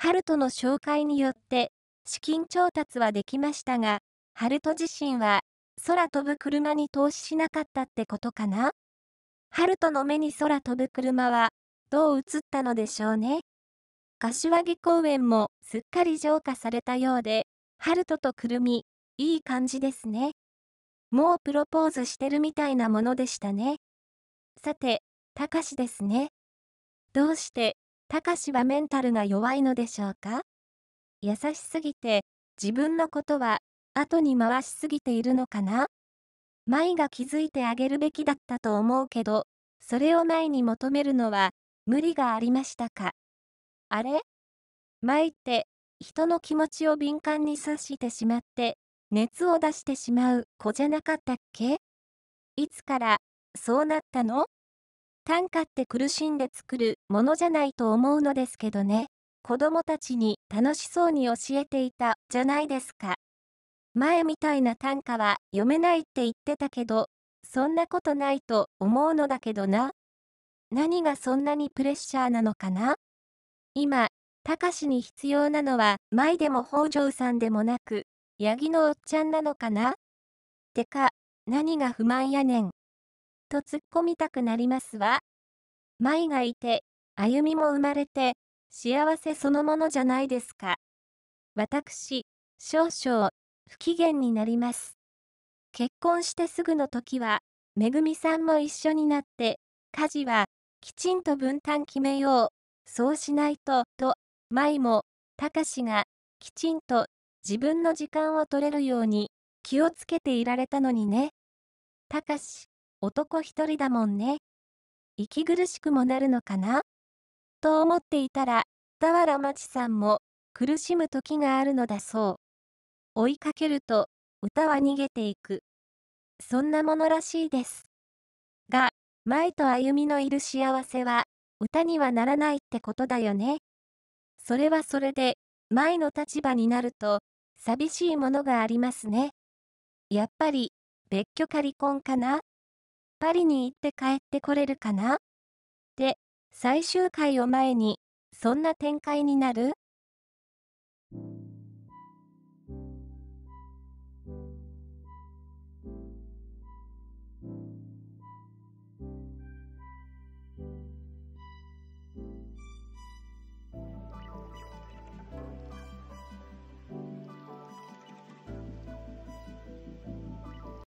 ハルトの紹介によって資金調達はできましたが、ハルト自身は空飛ぶ車に投資しなかったってことかなハルトの目に空飛ぶ車はどう映ったのでしょうね。柏木公園もすっかり浄化されたようで、ハルトとくるみ、いい感じですね。もうプロポーズしてるみたいなものでしたね。さて、たかしですね。どうしてたかしはメンタルが弱いのでしょうか優しすぎて、自分のことは、後に回しすぎているのかな舞が気づいてあげるべきだったと思うけど、それを舞に求めるのは、無理がありましたかあれ舞って、人の気持ちを敏感に察してしまって、熱を出してしまう子じゃなかったっけいつから、そうなったの短歌って苦しんで作るものじゃないと思うのですけどね。子供たちに楽しそうに教えていたじゃないですか。前みたいな短歌は読めないって言ってたけど、そんなことないと思うのだけどな。何がそんなにプレッシャーなのかな今、たかしに必要なのは前でも北条さんでもなく、八木のおっちゃんなのかなてか、何が不満やねん。と突っ込みたくなりますわ。舞がいて、歩みも生まれて、幸せそのものじゃないですか。私、少々、不機嫌になります。結婚してすぐの時は、めぐみさんも一緒になって、家事は、きちんと分担決めよう、そうしないと、と、舞も、たかしが、きちんと、自分の時間を取れるように、気をつけていられたのにね。たかし、男一人だもんね。息苦しくもなるのかなと思っていたら、田原町さんも苦しむ時があるのだそう。追いかけると、歌は逃げていく。そんなものらしいです。が、前と歩みのいる幸せは、歌にはならないってことだよね。それはそれで、前の立場になると、寂しいものがありますね。やっぱり、別居か離婚かなパリに行って帰ってこれるかなで、最終回を前に、そんな展開になる